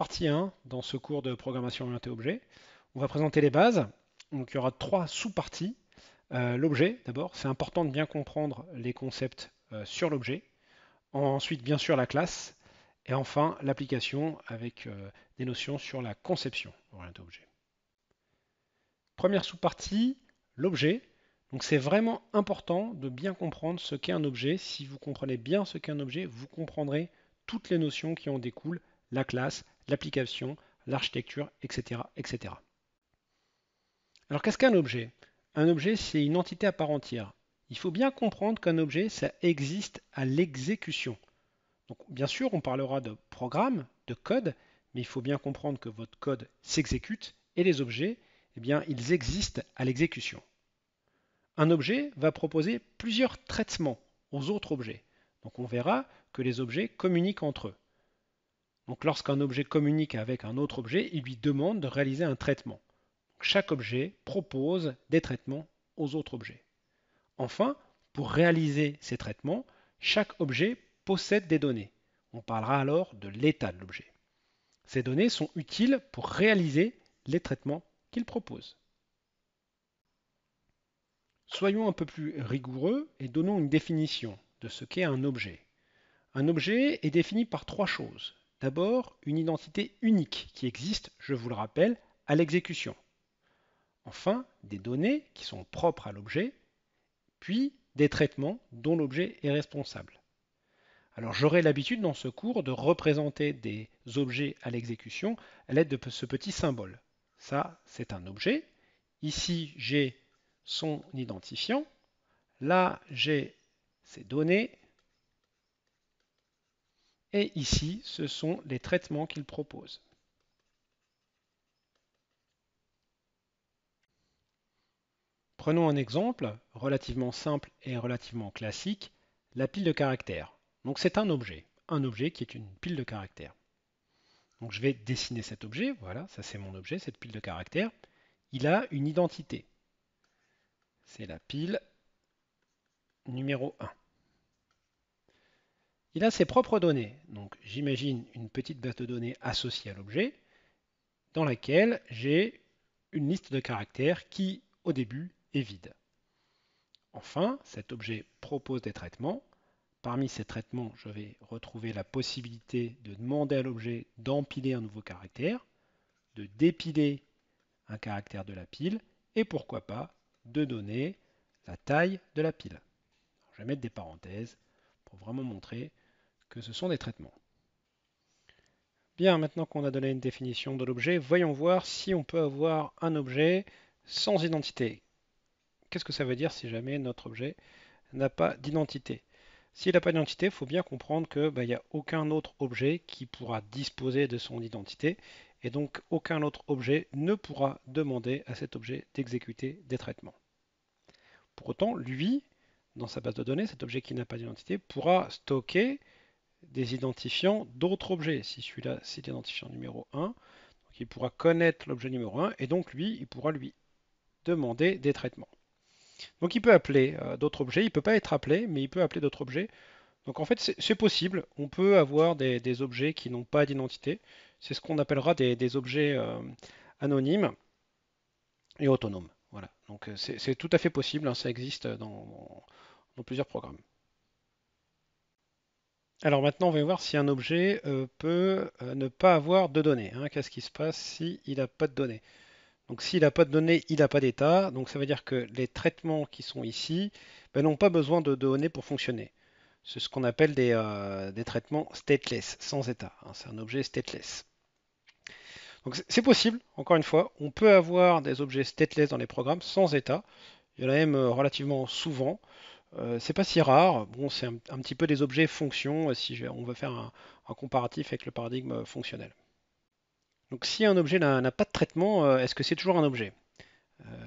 Partie 1, dans ce cours de programmation orientée objet, on va présenter les bases. Donc il y aura trois sous-parties. Euh, l'objet, d'abord, c'est important de bien comprendre les concepts euh, sur l'objet. Ensuite, bien sûr, la classe. Et enfin, l'application avec euh, des notions sur la conception orientée objet. Première sous-partie, l'objet. Donc c'est vraiment important de bien comprendre ce qu'est un objet. Si vous comprenez bien ce qu'est un objet, vous comprendrez toutes les notions qui en découlent, la classe, l'application, l'architecture, etc., etc. Alors qu'est-ce qu'un objet Un objet, c'est une entité à part entière. Il faut bien comprendre qu'un objet, ça existe à l'exécution. Donc bien sûr, on parlera de programme, de code, mais il faut bien comprendre que votre code s'exécute et les objets, eh bien, ils existent à l'exécution. Un objet va proposer plusieurs traitements aux autres objets. Donc on verra que les objets communiquent entre eux lorsqu'un objet communique avec un autre objet, il lui demande de réaliser un traitement. chaque objet propose des traitements aux autres objets. Enfin, pour réaliser ces traitements, chaque objet possède des données. On parlera alors de l'état de l'objet. Ces données sont utiles pour réaliser les traitements qu'il propose. Soyons un peu plus rigoureux et donnons une définition de ce qu'est un objet. Un objet est défini par trois choses. D'abord, une identité unique qui existe, je vous le rappelle, à l'exécution. Enfin, des données qui sont propres à l'objet, puis des traitements dont l'objet est responsable. Alors j'aurai l'habitude dans ce cours de représenter des objets à l'exécution à l'aide de ce petit symbole. Ça, c'est un objet. Ici, j'ai son identifiant. Là, j'ai ses données. Et ici, ce sont les traitements qu'il propose. Prenons un exemple relativement simple et relativement classique, la pile de caractères. Donc c'est un objet, un objet qui est une pile de caractères. Donc je vais dessiner cet objet, voilà, ça c'est mon objet, cette pile de caractères. Il a une identité. C'est la pile numéro 1. Il a ses propres données, donc j'imagine une petite base de données associée à l'objet, dans laquelle j'ai une liste de caractères qui, au début, est vide. Enfin, cet objet propose des traitements. Parmi ces traitements, je vais retrouver la possibilité de demander à l'objet d'empiler un nouveau caractère, de dépiler un caractère de la pile, et pourquoi pas de donner la taille de la pile. je vais mettre des parenthèses pour vraiment montrer que ce sont des traitements. Bien, maintenant qu'on a donné une définition de l'objet, voyons voir si on peut avoir un objet sans identité. Qu'est-ce que ça veut dire si jamais notre objet n'a pas d'identité S'il n'a pas d'identité, il faut bien comprendre qu'il bah, n'y a aucun autre objet qui pourra disposer de son identité, et donc aucun autre objet ne pourra demander à cet objet d'exécuter des traitements. Pour autant, lui, dans sa base de données, cet objet qui n'a pas d'identité pourra stocker des identifiants d'autres objets. Si celui-là, c'est l'identifiant numéro 1, il pourra connaître l'objet numéro 1 et donc lui, il pourra lui demander des traitements. Donc il peut appeler euh, d'autres objets, il ne peut pas être appelé, mais il peut appeler d'autres objets. Donc en fait, c'est possible, on peut avoir des, objets qui n'ont pas d'identité. C'est ce qu'on appellera des, objets euh, anonymes et autonomes. Voilà, donc euh, c'est tout à fait possible, hein. ça existe dans plusieurs programmes. Alors maintenant, on va voir si un objet euh, peut euh, ne pas avoir de données. Hein. Qu'est-ce qui se passe s'il n'a pas de données Donc s'il n'a pas de données, il n'a pas d'état. Donc ça veut dire que les traitements qui sont ici ben, n'ont pas besoin de données pour fonctionner. C'est ce qu'on appelle des, euh, traitements stateless, sans état. Hein. C'est un objet stateless. Donc c'est possible, encore une fois, on peut avoir des objets stateless dans les programmes sans état. Il y en a même relativement souvent. Euh, c'est pas si rare. Bon, c'est un, petit peu des objets fonctions euh, si on veut faire un, comparatif avec le paradigme euh, fonctionnel. Donc si un objet n'a pas de traitement, est-ce que c'est toujours un objet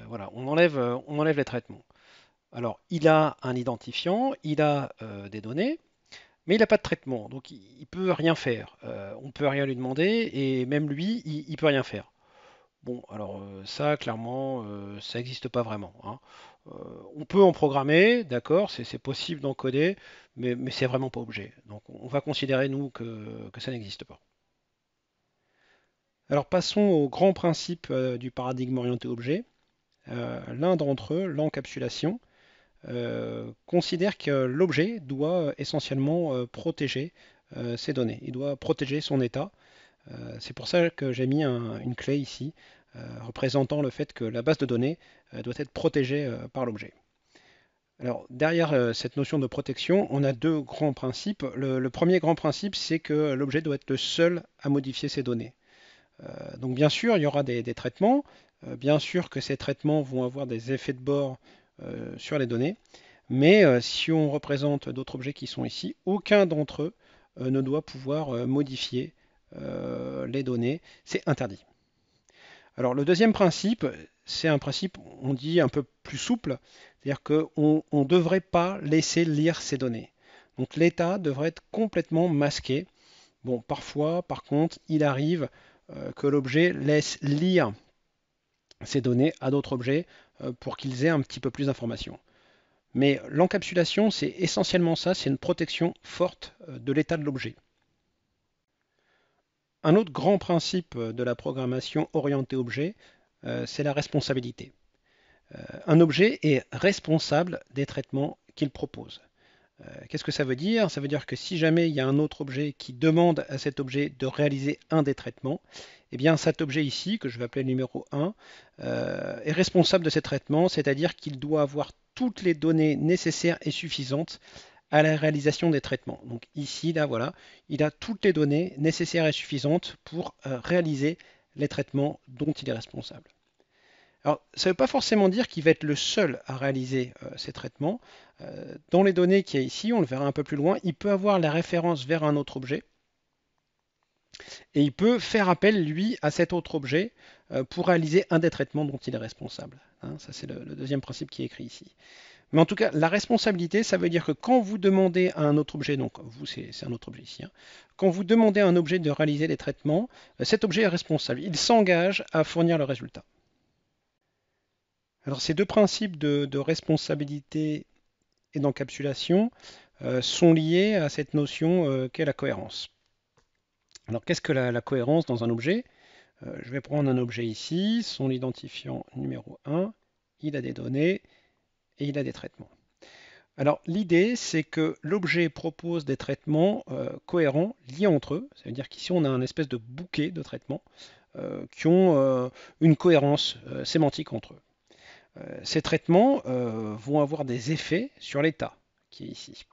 Voilà, on enlève, on enlève les traitements. Alors, il a un identifiant, il a des données, mais il n'a pas de traitement, donc il, ne peut rien faire. on peut rien lui demander, et même lui, il, ne peut rien faire. Bon, alors ça, clairement, ça n'existe pas vraiment. Hein. Euh, on peut en programmer, d'accord, c'est possible d'encoder, mais, mais c'est vraiment pas objet Donc on va considérer, nous, que, ça n'existe pas. Alors passons aux grands principes euh, du paradigme orienté objet. Euh, l'un d'entre eux, l'encapsulation, considère que l'objet doit essentiellement protéger ses données. Il doit protéger son état. C'est pour ça que j'ai mis une clé ici représentant le fait que la base de données euh, doit être protégé euh, par l'objet. Alors, derrière euh, cette notion de protection, on a deux grands principes. Le, premier grand principe, c'est que l'objet doit être le seul à modifier ses données. donc, bien sûr, il y aura des, traitements. bien sûr que ces traitements vont avoir des effets de bord sur les données. Mais si on représente d'autres objets qui sont ici, aucun d'entre eux ne doit pouvoir modifier les données. C'est interdit. Alors, le deuxième principe, c'est un principe, on dit, un peu plus souple, c'est-à-dire qu'on ne devrait pas laisser lire ces données. Donc l'État devrait être complètement masqué. Bon, parfois, par contre, il arrive euh, que l'objet laisse lire ces données à d'autres objets euh, pour qu'ils aient un petit peu plus d'informations. Mais l'encapsulation, c'est essentiellement ça, c'est une protection forte euh, de l'état de l'objet. Un autre grand principe de la programmation orientée objet, euh, c'est la responsabilité. Euh, un objet est responsable des traitements qu'il propose. Euh, qu'est-ce que ça veut dire Ça veut dire que si jamais il y a un autre objet qui demande à cet objet de réaliser un des traitements, eh bien cet objet ici, que je vais appeler le numéro 1, est responsable de ces traitements, c'est-à-dire qu'il doit avoir toutes les données nécessaires et suffisantes à la réalisation des traitements. Donc ici, là, voilà, il a toutes les données nécessaires et suffisantes pour réaliser les traitements dont il est responsable. Alors, ça ne veut pas forcément dire qu'il va être le seul à réaliser euh, ces traitements. Euh, dans les données qu'il y a ici, on le verra un peu plus loin, il peut avoir la référence vers un autre objet. Et il peut faire appel, lui, à cet autre objet euh, pour réaliser un des traitements dont il est responsable. Hein, ça, c'est le, deuxième principe qui est écrit ici. Mais en tout cas, la responsabilité, ça veut dire que quand vous demandez à un autre objet, donc vous, c'est un autre objet ici, hein, quand vous demandez à un objet de réaliser des traitements, euh, cet objet est responsable. Il s'engage à fournir le résultat. Alors ces deux principes de, responsabilité et d'encapsulation euh, sont liés à cette notion euh, qu'est la cohérence. Alors qu'est-ce que la, cohérence dans un objet Je vais prendre un objet ici, son identifiant numéro 1, il a des données, et il a des traitements. Alors l'idée, c'est que l'objet propose des traitements euh, cohérents, liés entre eux. Ça veut dire qu'ici, on a un espèce de bouquet de traitements euh, qui ont euh, une cohérence sémantique entre eux. ces traitements vont avoir des effets sur l'état qui est ici.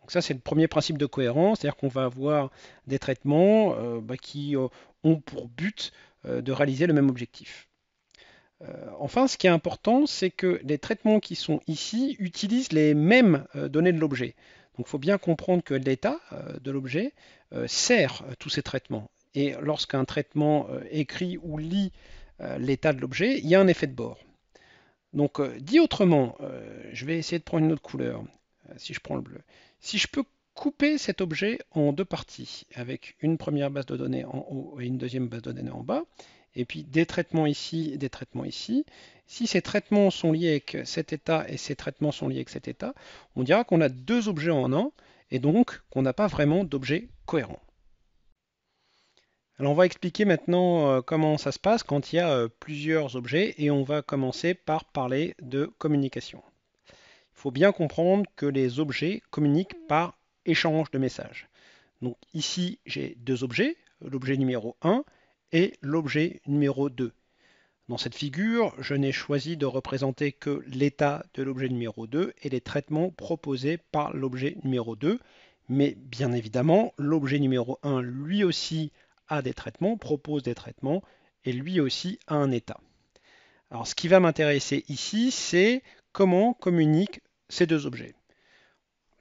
Donc ça, c'est le premier principe de cohérence, c'est-à-dire qu'on va avoir des traitements bah, qui ont pour but de réaliser le même objectif. Euh, enfin, ce qui est important, c'est que les traitements qui sont ici utilisent les mêmes euh, données de l'objet. Donc il faut bien comprendre que l'état euh, de l'objet sert tous ces traitements. Et lorsqu'un traitement écrit ou lit l'état de l'objet, il y a un effet de bord. Donc dit autrement, je vais essayer de prendre une autre couleur, si je prends le bleu. Si je peux couper cet objet en deux parties, avec une première base de données en haut et une deuxième base de données en bas, et puis des traitements ici, des traitements ici. Si ces traitements sont liés avec cet état et ces traitements sont liés avec cet état, on dira qu'on a deux objets en un, et donc qu'on n'a pas vraiment d'objet cohérent. Alors on va expliquer maintenant euh, comment ça se passe quand il y a euh, plusieurs objets, et on va commencer par parler de communication. Il faut bien comprendre que les objets communiquent par échange de messages. Donc ici, j'ai deux objets, l'objet numéro 1 et l'objet numéro 2. Dans cette figure, je n'ai choisi de représenter que l'état de l'objet numéro 2 et les traitements proposés par l'objet numéro 2, mais bien évidemment, l'objet numéro 1 lui aussi a des traitements, propose des traitements, et lui aussi a un état. Alors ce qui va m'intéresser ici, c'est comment communiquent ces deux objets.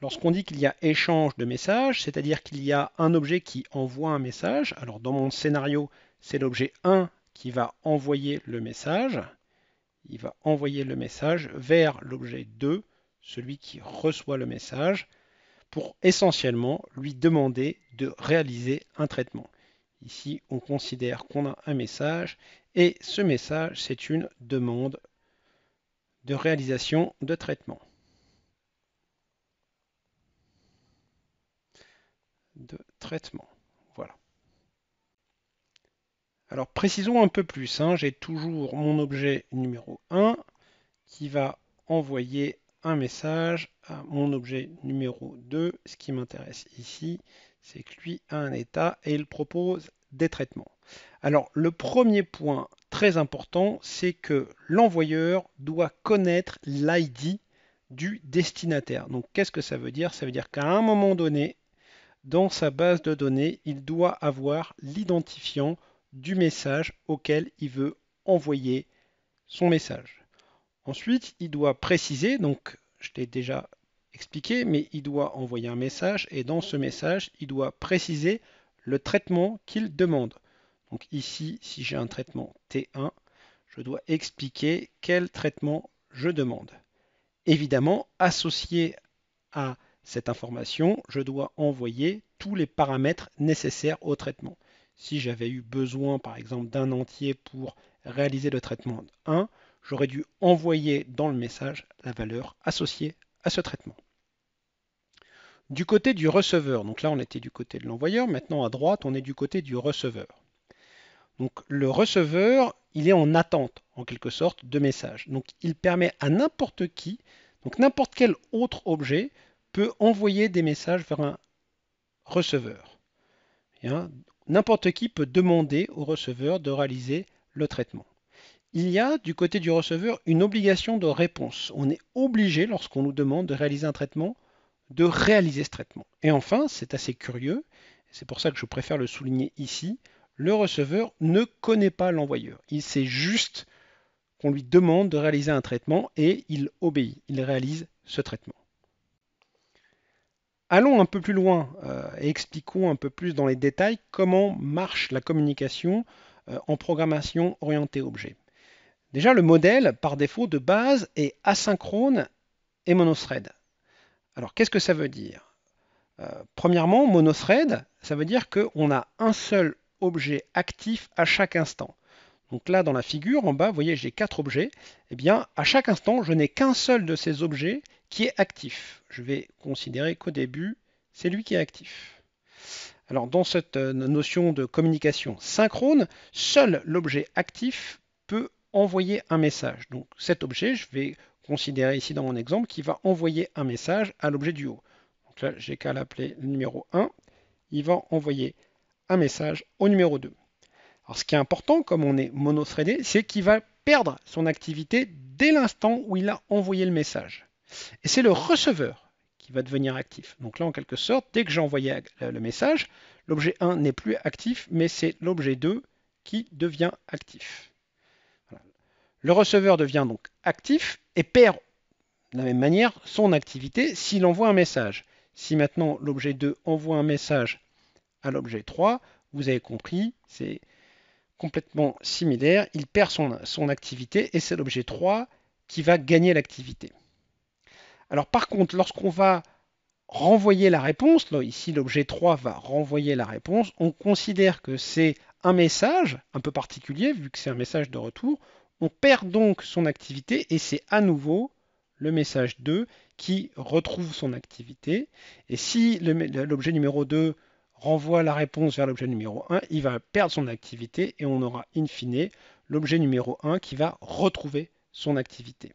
Lorsqu'on dit qu'il y a échange de messages, c'est-à-dire qu'il y a un objet qui envoie un message, alors dans mon scénario, c'est l'objet 1 qui va envoyer le message. Il va envoyer le message vers l'objet 2, celui qui reçoit le message, pour essentiellement lui demander de réaliser un traitement. Ici, on considère qu'on a un message et ce message, c'est une demande de réalisation de traitement. De traitement. Alors précisons un peu plus, hein. j'ai toujours mon objet numéro 1 qui va envoyer un message à mon objet numéro 2. Ce qui m'intéresse ici, c'est que lui a un état et il propose des traitements. Alors le premier point très important, c'est que l'envoyeur doit connaître l'ID du destinataire. Donc qu'est-ce que ça veut dire Ça veut dire qu'à un moment donné, dans sa base de données, il doit avoir l'identifiant du message auquel il veut envoyer son message. Ensuite, il doit préciser, donc je l'ai déjà expliqué, mais il doit envoyer un message et dans ce message, il doit préciser le traitement qu'il demande. Donc ici, si j'ai un traitement T1, je dois expliquer quel traitement je demande. Évidemment, associé à cette information, je dois envoyer tous les paramètres nécessaires au traitement. Si j'avais eu besoin, par exemple, d'un entier pour réaliser le traitement 1, j'aurais dû envoyer dans le message la valeur associée à ce traitement. Du côté du receveur, donc là on était du côté de l'envoyeur, maintenant à droite on est du côté du receveur. Donc le receveur, il est en attente en quelque sorte de messages. Donc il permet à n'importe qui, donc n'importe quel autre objet peut envoyer des messages vers un receveur n'importe qui peut demander au receveur de réaliser le traitement. Il y a du côté du receveur une obligation de réponse. On est obligé, lorsqu'on nous demande de réaliser un traitement, de réaliser ce traitement. Et enfin, c'est assez curieux, c'est pour ça que je préfère le souligner ici, le receveur ne connaît pas l'envoyeur. Il sait juste qu'on lui demande de réaliser un traitement et il obéit, il réalise ce traitement. Allons un peu plus loin euh, et expliquons un peu plus dans les détails comment marche la communication euh, en programmation orientée objet. Déjà, le modèle, par défaut de base, est asynchrone et monothread. Alors, qu'est-ce que ça veut dire euh, Premièrement, monothread, ça veut dire qu'on a un seul objet actif à chaque instant. Donc là, dans la figure, en bas, vous voyez, j'ai quatre objets. Eh bien, à chaque instant, je n'ai qu'un seul de ces objets qui est actif. Je vais considérer qu'au début, c'est lui qui est actif. Alors dans cette euh, notion de communication synchrone, seul l'objet actif peut envoyer un message. Donc cet objet, je vais considérer ici dans mon exemple, qui va envoyer un message à l'objet du haut. Donc là, j'ai qu'à l'appeler numéro 1. Il va envoyer un message au numéro 2. Alors ce qui est important, comme on est monothreadé, c'est qu'il va perdre son activité dès l'instant où il a envoyé le message. Et c'est le receveur qui va devenir actif. Donc là, en quelque sorte, dès que j'ai envoyé le message, l'objet 1 n'est plus actif, mais c'est l'objet 2 qui devient actif. Le receveur devient donc actif et perd de la même manière son activité s'il envoie un message. Si maintenant l'objet 2 envoie un message à l'objet 3, vous avez compris, c'est complètement similaire. Il perd son activité et c'est l'objet 3 qui va gagner l'activité. Alors par contre, lorsqu'on va renvoyer la réponse, ici l'objet 3 va renvoyer la réponse, on considère que c'est un message un peu particulier, vu que c'est un message de retour, on perd donc son activité et c'est à nouveau le message 2 qui retrouve son activité. Et si l'objet numéro 2 renvoie la réponse vers l'objet numéro 1, il va perdre son activité et on aura in fine l'objet numéro 1 qui va retrouver son activité.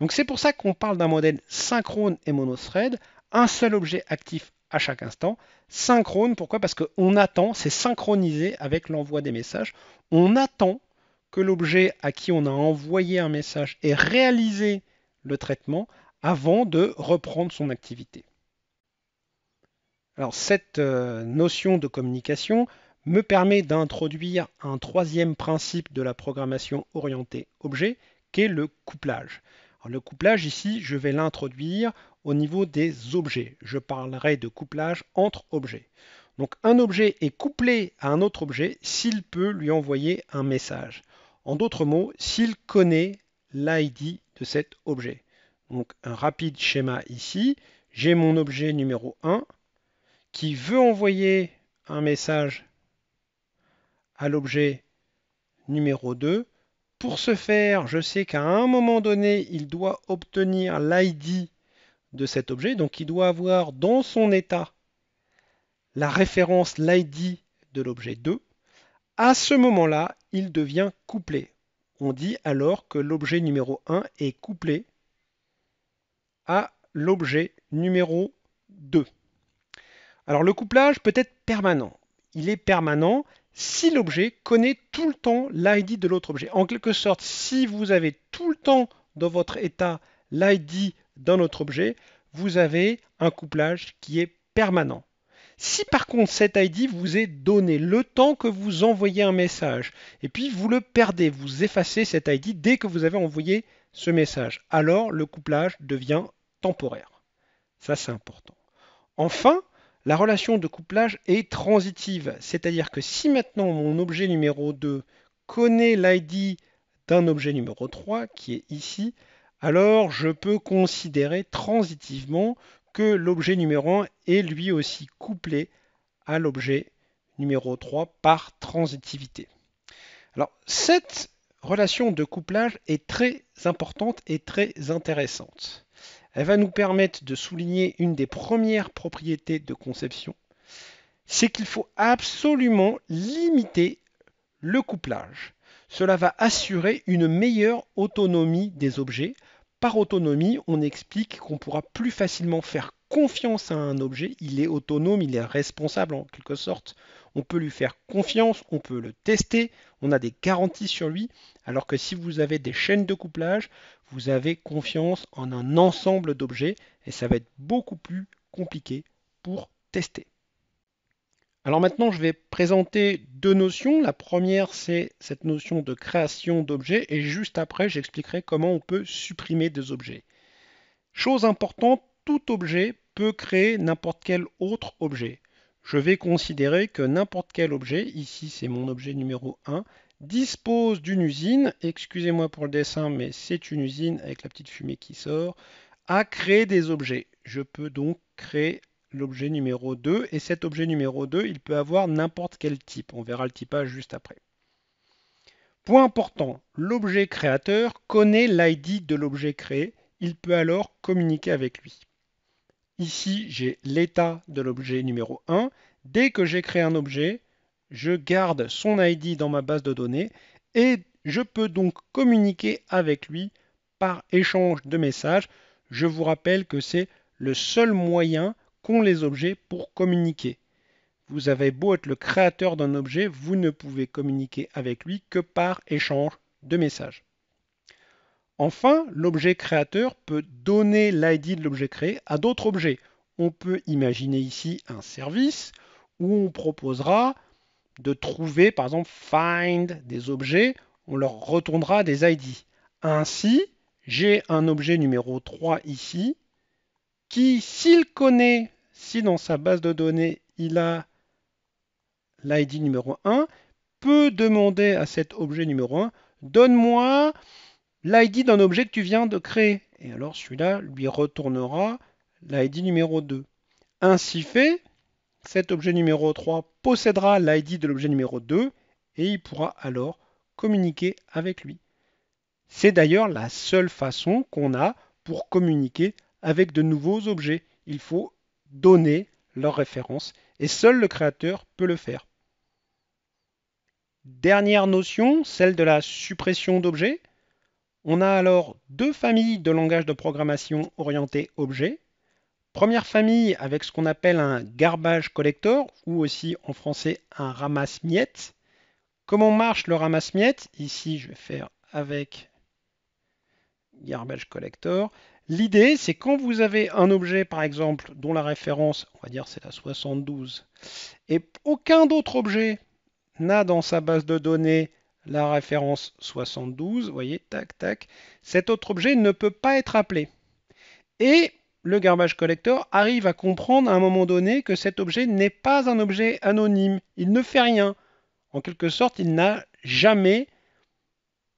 Donc c'est pour ça qu'on parle d'un modèle synchrone et monothread, un seul objet actif à chaque instant. Synchrone, pourquoi Parce qu'on attend, c'est synchronisé avec l'envoi des messages. On attend que l'objet à qui on a envoyé un message ait réalisé le traitement avant de reprendre son activité. Alors cette euh, notion de communication me permet d'introduire un troisième principe de la programmation orientée objet qu'est le couplage. le couplage ici, je vais l'introduire au niveau des objets. Je parlerai de couplage entre objets. Donc un objet est couplé à un autre objet s'il peut lui envoyer un message. En d'autres mots, s'il connaît l'ID de cet objet. Donc un rapide schéma ici, j'ai mon objet numéro 1 qui veut envoyer un message à l'objet numéro 2 pour ce faire, je sais qu'à un moment donné, il doit obtenir l'ID de cet objet, donc il doit avoir dans son état la référence, l'ID de l'objet 2. À ce moment-là, il devient couplé. On dit alors que l'objet numéro 1 est couplé à l'objet numéro 2. Alors le couplage peut être permanent. Il est permanent si l'objet connaît tout le temps l'ID de l'autre objet. En quelque sorte, si vous avez tout le temps dans votre état l'ID d'un autre objet, vous avez un couplage qui est permanent. Si par contre cet ID vous est donné le temps que vous envoyez un message, et puis vous le perdez, vous effacez cet ID dès que vous avez envoyé ce message, alors le couplage devient temporaire. Ça c'est important. Enfin, la relation de couplage est transitive, c'est-à-dire que si maintenant mon objet numéro 2 connaît l'ID d'un objet numéro 3, qui est ici, alors je peux considérer transitivement que l'objet numéro 1 est lui aussi couplé à l'objet numéro 3 par transitivité. Alors cette relation de couplage est très importante et très intéressante. Elle va nous permettre de souligner une des premières propriétés de conception, c'est qu'il faut absolument limiter le couplage. Cela va assurer une meilleure autonomie des objets. Par autonomie, on explique qu'on pourra plus facilement faire confiance à un objet, il est autonome, il est responsable en quelque sorte. On peut lui faire confiance, on peut le tester, on a des garanties sur lui, alors que si vous avez des chaînes de couplage, vous avez confiance en un ensemble d'objets et ça va être beaucoup plus compliqué pour tester. Alors maintenant, je vais présenter deux notions. La première, c'est cette notion de création d'objets et juste après, j'expliquerai comment on peut supprimer des objets. Chose importante, tout objet peut créer n'importe quel autre objet. Je vais considérer que n'importe quel objet, ici c'est mon objet numéro 1, dispose d'une usine, excusez-moi pour le dessin, mais c'est une usine avec la petite fumée qui sort, à créer des objets. Je peux donc créer l'objet numéro 2, et cet objet numéro 2, il peut avoir n'importe quel type. On verra le typage juste après. Point important, l'objet créateur connaît l'ID de l'objet créé, il peut alors communiquer avec lui. Ici, j'ai l'état de l'objet numéro 1. Dès que j'ai créé un objet, je garde son ID dans ma base de données et je peux donc communiquer avec lui par échange de messages. Je vous rappelle que c'est le seul moyen qu'ont les objets pour communiquer. Vous avez beau être le créateur d'un objet, vous ne pouvez communiquer avec lui que par échange de messages. Enfin, l'objet créateur peut donner l'ID de l'objet créé à d'autres objets. On peut imaginer ici un service où on proposera de trouver, par exemple, find des objets, on leur retournera des ID. Ainsi, j'ai un objet numéro 3 ici, qui, s'il connaît, si dans sa base de données, il a l'ID numéro 1, peut demander à cet objet numéro 1, donne-moi l'ID d'un objet que tu viens de créer. Et alors celui-là lui retournera l'ID numéro 2. Ainsi fait, cet objet numéro 3 possédera l'ID de l'objet numéro 2 et il pourra alors communiquer avec lui. C'est d'ailleurs la seule façon qu'on a pour communiquer avec de nouveaux objets. Il faut donner leur référence et seul le créateur peut le faire. Dernière notion, celle de la suppression d'objets. On a alors deux familles de langages de programmation orientés objets, Première famille avec ce qu'on appelle un garbage collector ou aussi en français un ramasse-miettes. Comment marche le ramasse-miettes Ici, je vais faire avec garbage collector. L'idée, c'est quand vous avez un objet, par exemple, dont la référence, on va dire c'est la 72, et aucun autre objet n'a dans sa base de données la référence 72, vous voyez, tac, tac, cet autre objet ne peut pas être appelé. Et le garbage collector arrive à comprendre à un moment donné que cet objet n'est pas un objet anonyme. Il ne fait rien. En quelque sorte, il n'a jamais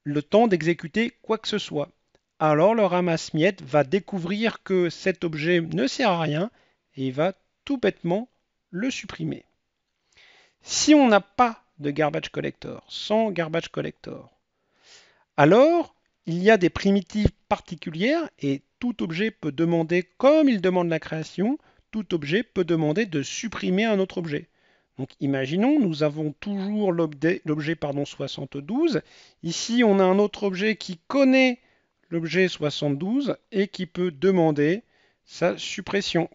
le temps d'exécuter quoi que ce soit. Alors le ramasse-miettes va découvrir que cet objet ne sert à rien et il va tout bêtement le supprimer. Si on n'a pas de garbage collector, sans garbage collector, alors il y a des primitives particulières et tout objet peut demander, comme il demande la création, tout objet peut demander de supprimer un autre objet. Donc imaginons, nous avons toujours l'objet 72. Ici, on a un autre objet qui connaît l'objet 72 et qui peut demander sa suppression.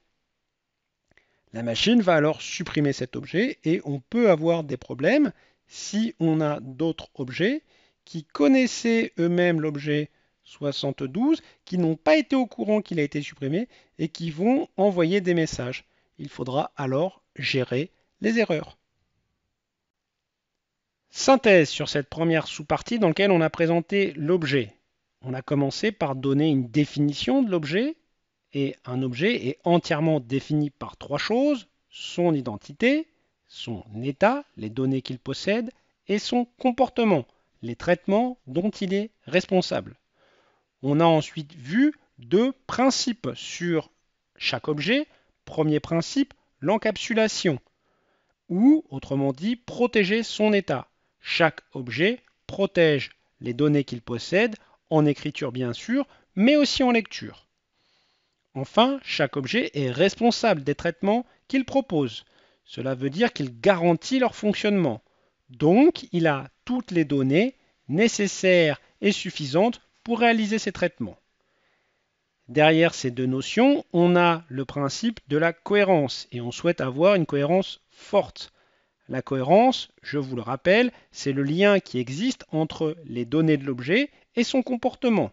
La machine va alors supprimer cet objet et on peut avoir des problèmes si on a d'autres objets qui connaissaient eux-mêmes l'objet 72 qui n'ont pas été au courant qu'il a été supprimé et qui vont envoyer des messages. Il faudra alors gérer les erreurs. Synthèse sur cette première sous-partie dans laquelle on a présenté l'objet. On a commencé par donner une définition de l'objet et un objet est entièrement défini par trois choses, son identité, son état, les données qu'il possède et son comportement, les traitements dont il est responsable. On a ensuite vu deux principes sur chaque objet. Premier principe, l'encapsulation, ou autrement dit, protéger son état. Chaque objet protège les données qu'il possède, en écriture bien sûr, mais aussi en lecture. Enfin, chaque objet est responsable des traitements qu'il propose. Cela veut dire qu'il garantit leur fonctionnement. Donc, il a toutes les données nécessaires et suffisantes pour réaliser ces traitements. Derrière ces deux notions, on a le principe de la cohérence et on souhaite avoir une cohérence forte. La cohérence, je vous le rappelle, c'est le lien qui existe entre les données de l'objet et son comportement.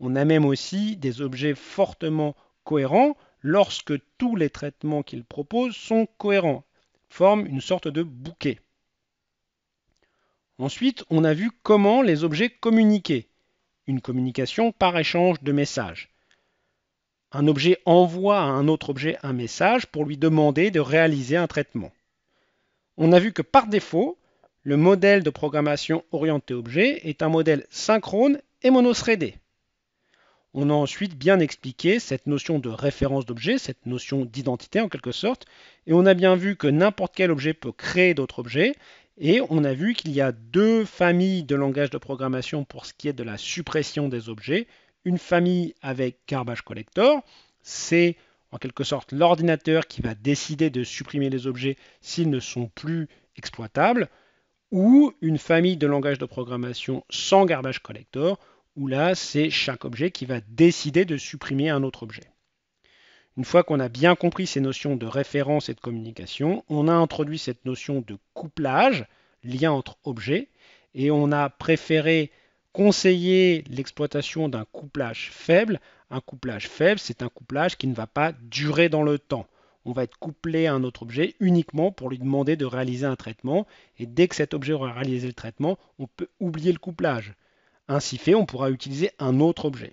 On a même aussi des objets fortement cohérents lorsque tous les traitements qu'ils proposent sont cohérents, forment une sorte de bouquet. Ensuite, on a vu comment les objets communiquaient une communication par échange de messages. Un objet envoie à un autre objet un message pour lui demander de réaliser un traitement. On a vu que par défaut, le modèle de programmation orienté objet est un modèle synchrone et monosrédé. On a ensuite bien expliqué cette notion de référence d'objet, cette notion d'identité en quelque sorte, et on a bien vu que n'importe quel objet peut créer d'autres objets, et on a vu qu'il y a deux familles de langages de programmation pour ce qui est de la suppression des objets. Une famille avec garbage collector, c'est en quelque sorte l'ordinateur qui va décider de supprimer les objets s'ils ne sont plus exploitables, ou une famille de langages de programmation sans garbage collector, où là c'est chaque objet qui va décider de supprimer un autre objet. Une fois qu'on a bien compris ces notions de référence et de communication, on a introduit cette notion de couplage, lien entre objets, et on a préféré conseiller l'exploitation d'un couplage faible. Un couplage faible, c'est un couplage qui ne va pas durer dans le temps. On va être couplé à un autre objet uniquement pour lui demander de réaliser un traitement, et dès que cet objet aura réalisé le traitement, on peut oublier le couplage. Ainsi fait, on pourra utiliser un autre objet.